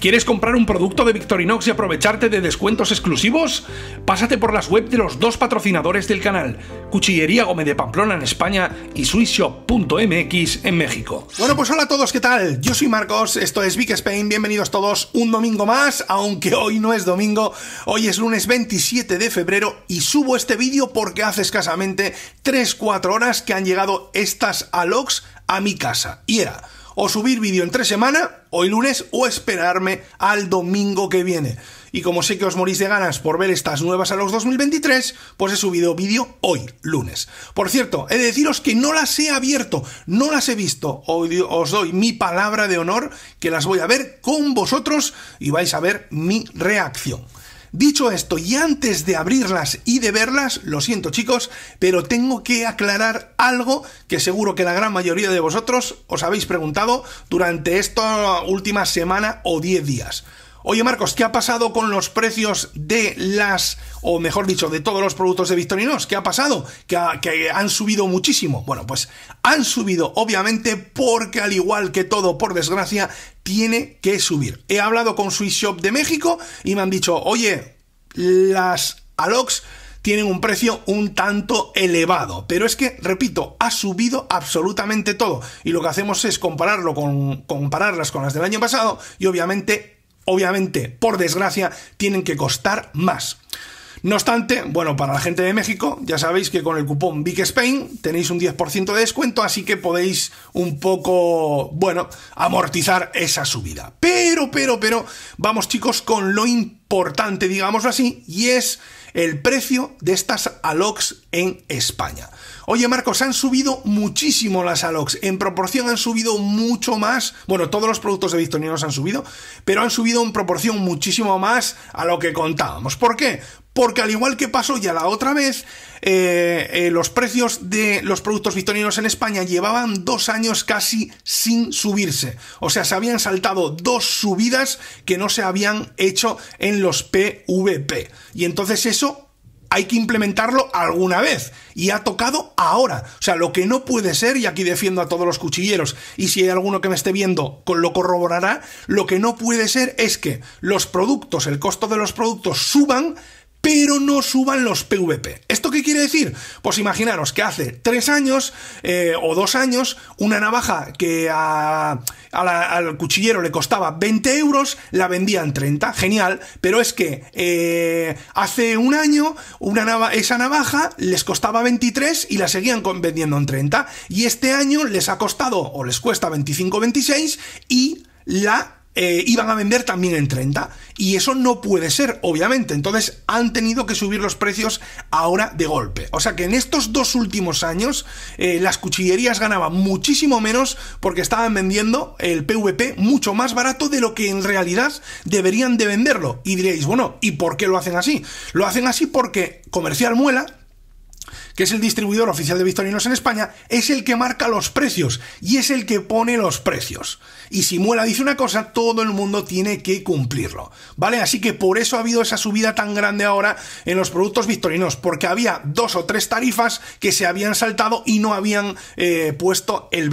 ¿Quieres comprar un producto de Victorinox y aprovecharte de descuentos exclusivos? Pásate por las webs de los dos patrocinadores del canal, Cuchillería Gómez de Pamplona en España y Swissshop.mx en México. Bueno, pues hola a todos, ¿qué tal? Yo soy Marcos, esto es Vic Spain, bienvenidos todos un domingo más, aunque hoy no es domingo, hoy es lunes 27 de febrero y subo este vídeo porque hace escasamente 3-4 horas que han llegado estas Alox a mi casa. Y era o subir vídeo en tres semanas, hoy lunes, o esperarme al domingo que viene. Y como sé que os morís de ganas por ver estas nuevas a los 2023, pues he subido vídeo hoy, lunes. Por cierto, he de deciros que no las he abierto, no las he visto. Hoy os doy mi palabra de honor que las voy a ver con vosotros y vais a ver mi reacción. Dicho esto, y antes de abrirlas y de verlas, lo siento chicos, pero tengo que aclarar algo que seguro que la gran mayoría de vosotros os habéis preguntado durante esta última semana o 10 días. Oye Marcos, ¿qué ha pasado con los precios de las, o mejor dicho, de todos los productos de Victorinos? ¿Qué ha pasado? Que, han subido muchísimo. Bueno, pues han subido obviamente porque al igual que todo, por desgracia, tiene que subir. He hablado con Swiss Shop de México y me han dicho, oye, las Alox tienen un precio un tanto elevado. Pero es que, repito, ha subido absolutamente todo. Y lo que hacemos es compararlo con, compararlas con las del año pasado y obviamente obviamente, por desgracia, tienen que costar más. No obstante, bueno, para la gente de México, ya sabéis que con el cupón Big Spain tenéis un 10% de descuento, así que podéis un poco, bueno, amortizar esa subida. Pero, pero, pero, vamos chicos con lo importante, digámoslo así, y es el precio de estas alox en España. Oye Marcos, han subido muchísimo las Alox. En proporción han subido mucho más. Bueno, todos los productos de Victorinos han subido, pero han subido en proporción muchísimo más a lo que contábamos. ¿Por qué? Porque al igual que pasó ya la otra vez, eh, eh, los precios de los productos victorinos en España llevaban dos años casi sin subirse. O sea, se habían saltado dos subidas que no se habían hecho en los PVP. Y entonces eso hay que implementarlo alguna vez. Y ha tocado ahora. O sea, lo que no puede ser, y aquí defiendo a todos los cuchilleros, y si hay alguno que me esté viendo, con lo corroborará, lo que no puede ser es que los productos, el costo de los productos suban pero no suban los PVP. ¿Esto qué quiere decir? Pues imaginaros que hace tres años eh, o dos años una navaja que al cuchillero le costaba 20 euros la vendían 30, genial, pero es que eh, hace un año esa navaja les costaba 23 y la seguían vendiendo en 30 y este año les ha costado o les cuesta 25, 26 y la eh, iban a vender también en 30. Y eso no puede ser, obviamente. Entonces han tenido que subir los precios ahora de golpe. O sea que en estos dos últimos años eh, las cuchillerías ganaban muchísimo menos porque estaban vendiendo el PVP mucho más barato de lo que en realidad deberían de venderlo. Y diréis, bueno, ¿y por qué lo hacen así? Lo hacen así porque Comercial Muela que es el distribuidor oficial de Victorinos en España, es el que marca los precios y es el que pone los precios. Y si Muela dice una cosa, todo el mundo tiene que cumplirlo. ¿Vale? Así que por eso ha habido esa subida tan grande ahora en los productos victorinos, porque había dos o tres tarifas que se habían saltado y no habían eh, puesto el,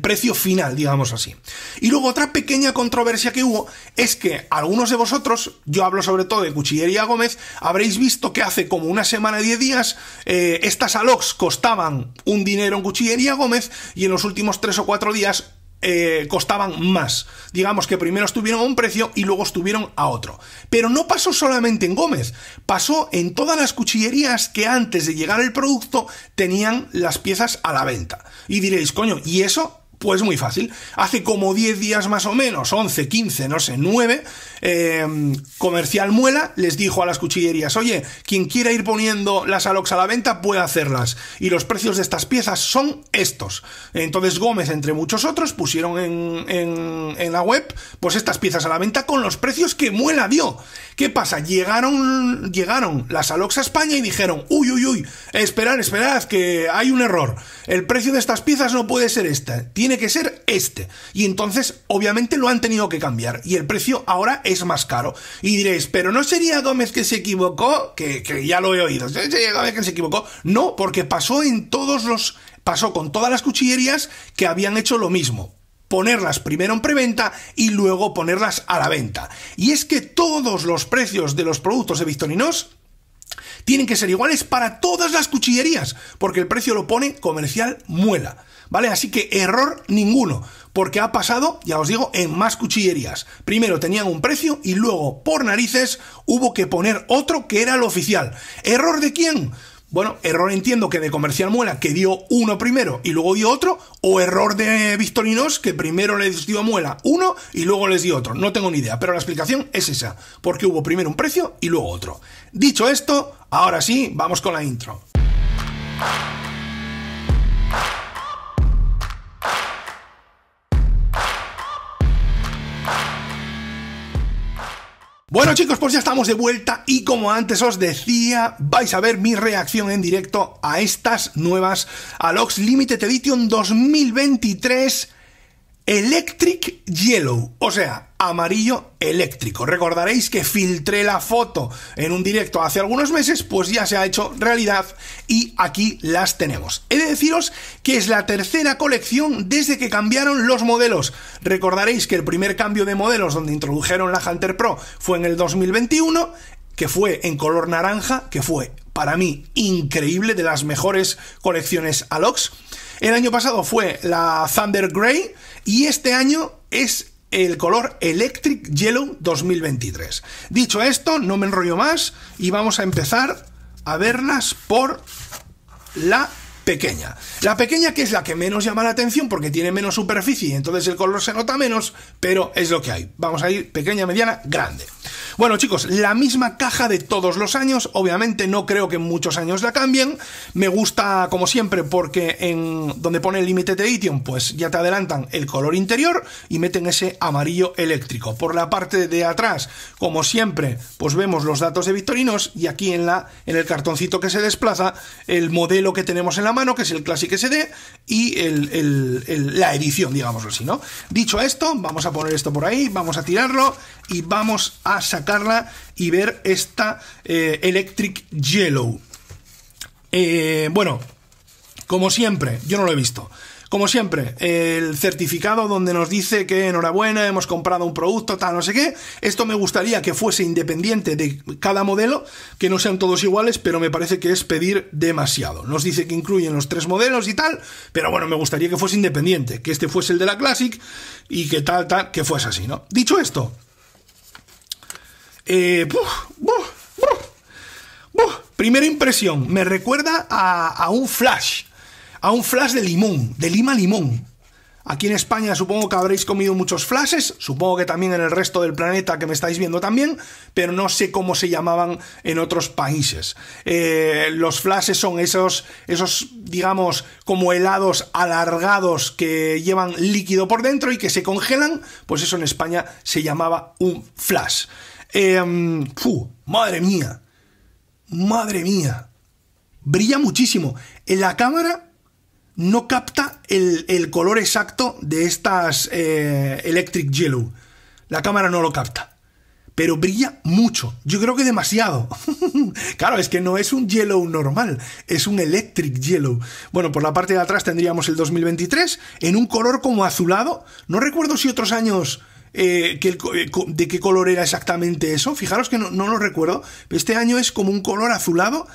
precio final, digamos así. Y luego otra pequeña controversia que hubo es que algunos de vosotros, yo hablo sobre todo de Cuchillería Gómez, habréis visto que hace como una semana, 10 días, eh, estas alox costaban un dinero en Cuchillería Gómez y en los últimos tres o cuatro días eh, costaban más. Digamos que primero estuvieron a un precio y luego estuvieron a otro. Pero no pasó solamente en Gómez, pasó en todas las cuchillerías que antes de llegar el producto tenían las piezas a la venta. Y diréis, coño, ¿y eso pues muy fácil. Hace como 10 días más o menos, 11, 15, no sé, 9, em, Comercial Muela les dijo a las cuchillerías, oye, quien quiera ir poniendo las Alox a la venta puede hacerlas. Y los precios de estas piezas son estos. Entonces Gómez, entre muchos otros, pusieron en, en, la web pues estas piezas a la venta con los precios que Muela dio. ¿Qué pasa? Llegaron, llegaron las Alox a España y dijeron, uy, uy, uy, esperad, esperad, que hay un error. El precio de estas piezas no puede ser este tiene que ser este. Y entonces, obviamente, lo han tenido que cambiar. Y el precio ahora es más caro. Y diréis, pero no sería Gómez que se equivocó, que, ya lo he oído. ¿Sería Gómez que se equivocó? No, porque pasó en todos los. Pasó con todas las cuchillerías que habían hecho lo mismo ponerlas primero en preventa y luego ponerlas a la venta. Y es que todos los precios de los productos de Victorinos tienen que ser iguales para todas las cuchillerías, porque el precio lo pone comercial muela. ¿Vale? Así que error ninguno, porque ha pasado, ya os digo, en más cuchillerías. Primero tenían un precio y luego, por narices, hubo que poner otro que era el oficial. ¿Error de quién? Bueno, error entiendo que de Comercial Muela, que dio uno primero y luego dio otro, o error de Victorinos, que primero les dio a Muela uno y luego les dio otro. No tengo ni idea, pero la explicación es esa, porque hubo primero un precio y luego otro. Dicho esto, ahora sí, vamos con la intro. Bueno chicos, pues ya estamos de vuelta y como antes os decía, vais a ver mi reacción en directo a estas nuevas Alox Limited Edition 2023 Electric Yellow, o sea, amarillo eléctrico. Recordaréis que filtré la foto en un directo hace algunos meses, pues ya se ha hecho realidad y aquí las tenemos. He de deciros que es la tercera colección desde que cambiaron los modelos. Recordaréis que el primer cambio de modelos donde introdujeron la Hunter Pro fue en el 2021, que fue en color naranja, que fue para mí increíble, de las mejores colecciones Alox. El año pasado fue la Thunder Gray y este año es el color Electric Yellow 2023. Dicho esto, no me enrollo más y vamos a empezar a verlas por la pequeña. La pequeña que es la que menos llama la atención porque tiene menos superficie y entonces el color se nota menos, pero es lo que hay. Vamos a ir pequeña, mediana, grande. Bueno, chicos, la misma caja de todos los años. Obviamente no creo que muchos años la cambien. Me gusta, como siempre, porque en donde pone el límite de Edition, pues ya te adelantan el color interior y meten ese amarillo eléctrico. Por la parte de atrás, como siempre, pues vemos los datos de Victorinos y aquí en, la, en el cartoncito que se desplaza, el modelo que tenemos en la mano, que es el Classic SD, y la edición, digámoslo así, ¿no? Dicho esto, vamos a poner esto por ahí, vamos a tirarlo y vamos a sacar y ver esta eh, Electric Yellow. Eh, bueno, como siempre, yo no lo he visto. Como siempre, el certificado donde nos dice que enhorabuena, hemos comprado un producto, tal, no sé qué. Esto me gustaría que fuese independiente de cada modelo, que no sean todos iguales, pero me parece que es pedir demasiado. Nos dice que incluyen los tres modelos y tal, pero bueno, me gustaría que fuese independiente, que este fuese el de la Classic y que tal, tal, que fuese así, ¿no? Dicho esto, eh, Primera impresión, me recuerda a, un flash, a un flash de limón, de lima limón. Aquí en España supongo que habréis comido muchos flashes, supongo que también en el resto del planeta que me estáis viendo también, pero no sé cómo se llamaban en otros países. Eh, los flashes son esos, esos, digamos, como helados alargados que llevan líquido por dentro y que se congelan, pues eso en España se llamaba un flash. Em, madre mía. Madre mía. Brilla muchísimo. En la cámara no capta el, color exacto de estas eh, Electric Yellow. La cámara no lo capta. Pero brilla mucho. Yo creo que demasiado. claro, es que no es un yellow normal. Es un electric yellow. Bueno, por la parte de atrás tendríamos el 2023 en un color como azulado. No recuerdo si otros años eh, eh, de qué color era exactamente eso. Fijaros que no, lo recuerdo. Este año es como un color azulado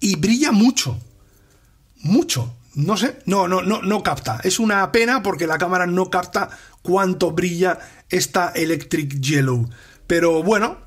y brilla mucho. Mucho. No sé, no, no, no, no capta. Es una pena porque la cámara no capta cuánto brilla esta Electric Yellow. Pero bueno,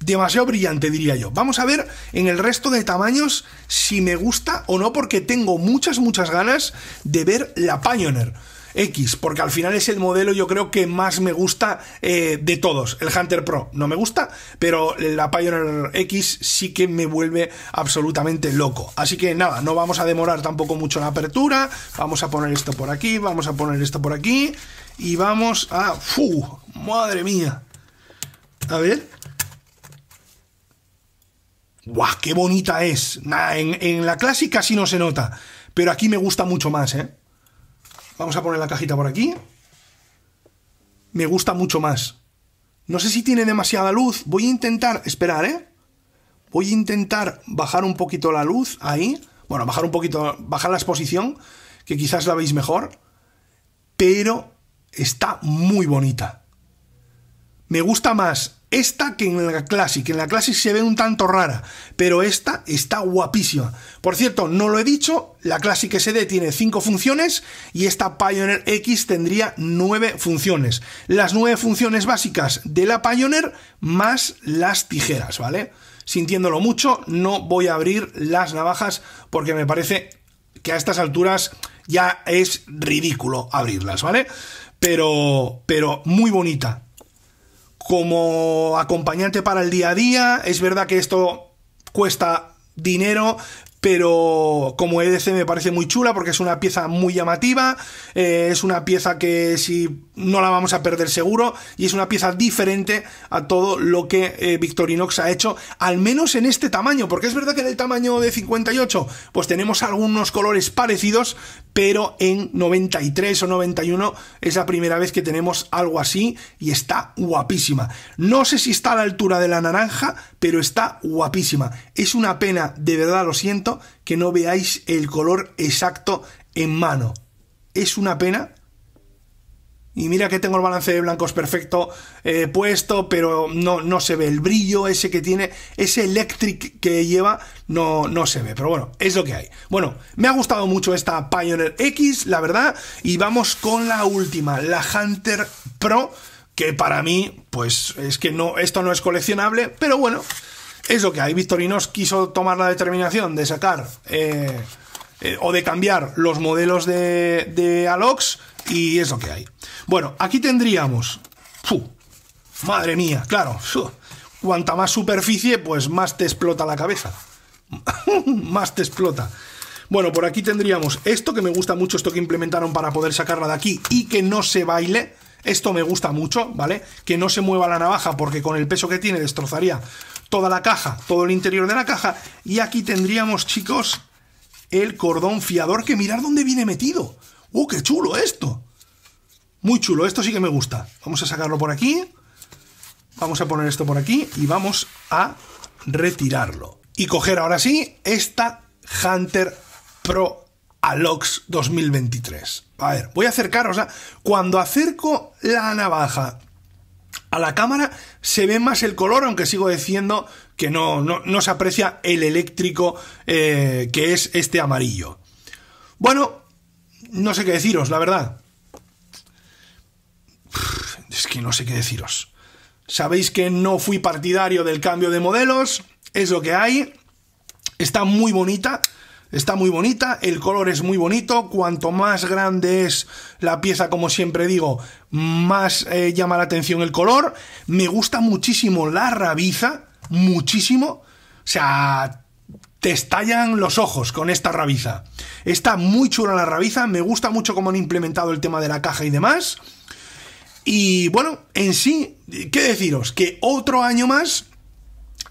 demasiado brillante diría yo. Vamos a ver en el resto de tamaños si me gusta o no porque tengo muchas, muchas ganas de ver la Pioneer. X, porque al final es el modelo yo creo que más me gusta eh, de todos. El Hunter Pro no me gusta, pero la Pioneer X sí que me vuelve absolutamente loco. Así que nada, no vamos a demorar tampoco mucho la apertura, vamos a poner esto por aquí, vamos a poner esto por aquí y vamos a... ¡Fu! ¡Madre mía! A ver... ¡Guau! ¡Qué bonita es! Nada, en, la clásica sí no se nota, pero aquí me gusta mucho más, ¿eh? Vamos a poner la cajita por aquí. Me gusta mucho más. No sé si tiene demasiada luz. Voy a intentar... Esperar, ¿eh? Voy a intentar bajar un poquito la luz ahí. Bueno, bajar un poquito... Bajar la exposición, que quizás la veis mejor. Pero está muy bonita. Me gusta más esta que en la Classic, en la Classic se ve un tanto rara, pero esta está guapísima. Por cierto, no lo he dicho, la Classic SD tiene 5 funciones y esta Pioneer X tendría 9 funciones. Las 9 funciones básicas de la Pioneer más las tijeras, ¿vale? Sintiéndolo mucho, no voy a abrir las navajas porque me parece que a estas alturas ya es ridículo abrirlas, ¿vale? Pero, pero muy bonita, como acompañante para el día a día. Es verdad que esto cuesta dinero, pero como EDC me parece muy chula porque es una pieza muy llamativa, eh, es una pieza que si no la vamos a perder seguro y es una pieza diferente a todo lo que eh, Victorinox ha hecho, al menos en este tamaño, porque es verdad que en el tamaño de 58 pues tenemos algunos colores parecidos, pero en 93 o 91 es la primera vez que tenemos algo así y está guapísima. No sé si está a la altura de la naranja, pero está guapísima. Es una pena, de verdad lo siento que no veáis el color exacto en mano. Es una pena. Y mira que tengo el balance de blancos perfecto eh, puesto, pero no, no se ve el brillo ese que tiene, ese electric que lleva, no, no se ve. Pero bueno, es lo que hay. Bueno, me ha gustado mucho esta Pioneer X, la verdad. Y vamos con la última, la Hunter Pro, que para mí, pues es que no, esto no es coleccionable, pero bueno, es lo que hay. Victorinos quiso tomar la determinación de sacar eh, eh, o de cambiar los modelos de, de Alox y es lo que hay. Bueno, aquí tendríamos... ¡Fu! Madre mía, claro. Cuanta más superficie, pues más te explota la cabeza. más te explota. Bueno, por aquí tendríamos esto que me gusta mucho, esto que implementaron para poder sacarla de aquí y que no se baile. Esto me gusta mucho, ¿vale? Que no se mueva la navaja porque con el peso que tiene destrozaría toda la caja, todo el interior de la caja. Y aquí tendríamos, chicos, el cordón fiador, que mirar dónde viene metido. ¡Uh, qué chulo esto! Muy chulo, esto sí que me gusta. Vamos a sacarlo por aquí. Vamos a poner esto por aquí y vamos a retirarlo. Y coger ahora sí esta Hunter Pro Alox 2023. A ver, voy a acercar, o sea, Cuando acerco la navaja a la cámara se ve más el color, aunque sigo diciendo que no, no, se aprecia el eléctrico eh, que es este amarillo. Bueno, no sé qué deciros, la verdad. Es que no sé qué deciros. Sabéis que no fui partidario del cambio de modelos, es lo que hay. Está muy bonita, Está muy bonita, el color es muy bonito, cuanto más grande es la pieza, como siempre digo, más eh, llama la atención el color. Me gusta muchísimo la rabiza, muchísimo. O sea, te estallan los ojos con esta rabiza. Está muy chula la rabiza, me gusta mucho cómo han implementado el tema de la caja y demás. Y bueno, en sí, ¿qué deciros? Que otro año más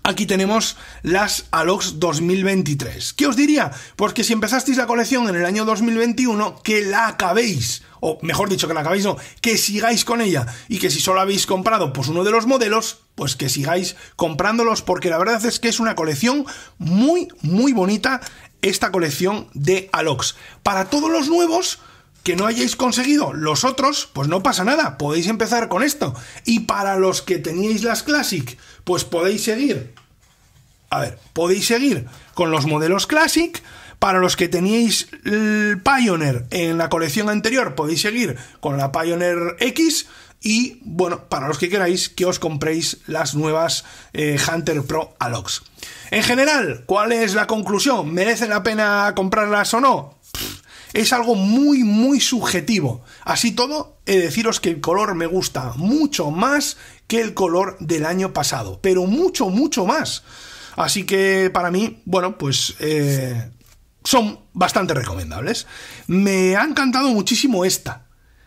aquí tenemos las Alox 2023. ¿Qué os diría? Pues que si empezasteis la colección en el año 2021, que la acabéis. O mejor dicho, que la acabéis no, que sigáis con ella. Y que si solo habéis comprado pues uno de los modelos, pues que sigáis comprándolos. Porque la verdad es que es una colección muy, muy bonita esta colección de Alox. Para todos los nuevos, que no hayáis conseguido los otros, pues no pasa nada, podéis empezar con esto. Y para los que teníais las Classic, pues podéis seguir. A ver, podéis seguir con los modelos Classic. Para los que teníais el Pioneer en la colección anterior, podéis seguir con la Pioneer X. Y bueno, para los que queráis que os compréis las nuevas eh, Hunter Pro Alox. En general, ¿cuál es la conclusión? ¿Merece la pena comprarlas o no? Es algo muy, muy subjetivo. Así todo, he de deciros que el color me gusta mucho más que el color del año pasado, pero mucho, mucho más. Así que para mí, bueno, pues eh, son bastante recomendables. Me ha encantado muchísimo esta.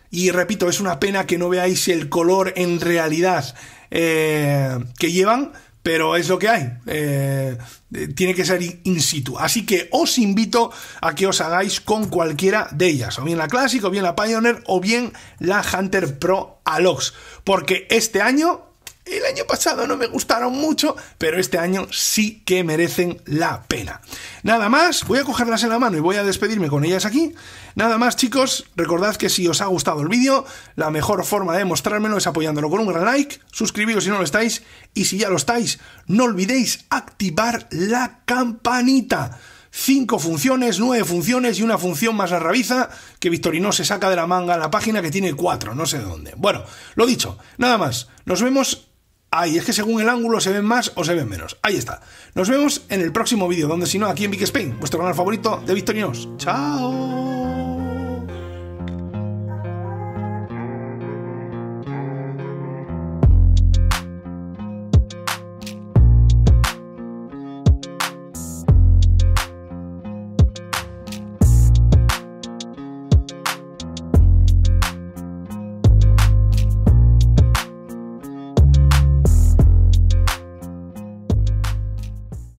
Y repito, es una pena que no veáis el color en realidad eh, que llevan, pero es lo que hay. Eh, eh, tiene que ser in situ. Así que os invito a que os hagáis con cualquiera de ellas, o bien la Classic, o bien la Pioneer, o bien la Hunter Pro Alox, porque este año el año pasado no me gustaron mucho, pero este año sí que merecen la pena. Nada más, voy a cogerlas en la mano y voy a despedirme con ellas aquí. Nada más, chicos, recordad que si os ha gustado el vídeo, la mejor forma de mostrármelo es apoyándolo con un gran like, suscribiros si no lo estáis, y si ya lo estáis, no olvidéis activar la campanita. Cinco funciones, nueve funciones y una función más la rabiza que Victorino se saca de la manga la página que tiene cuatro, no sé dónde. Bueno, lo dicho, nada más. Nos vemos Ahí es que según el ángulo se ven más o se ven menos. Ahí está. Nos vemos en el próximo vídeo, donde si no, aquí en Big Spain, vuestro canal favorito de Victorinos. ¡Chao!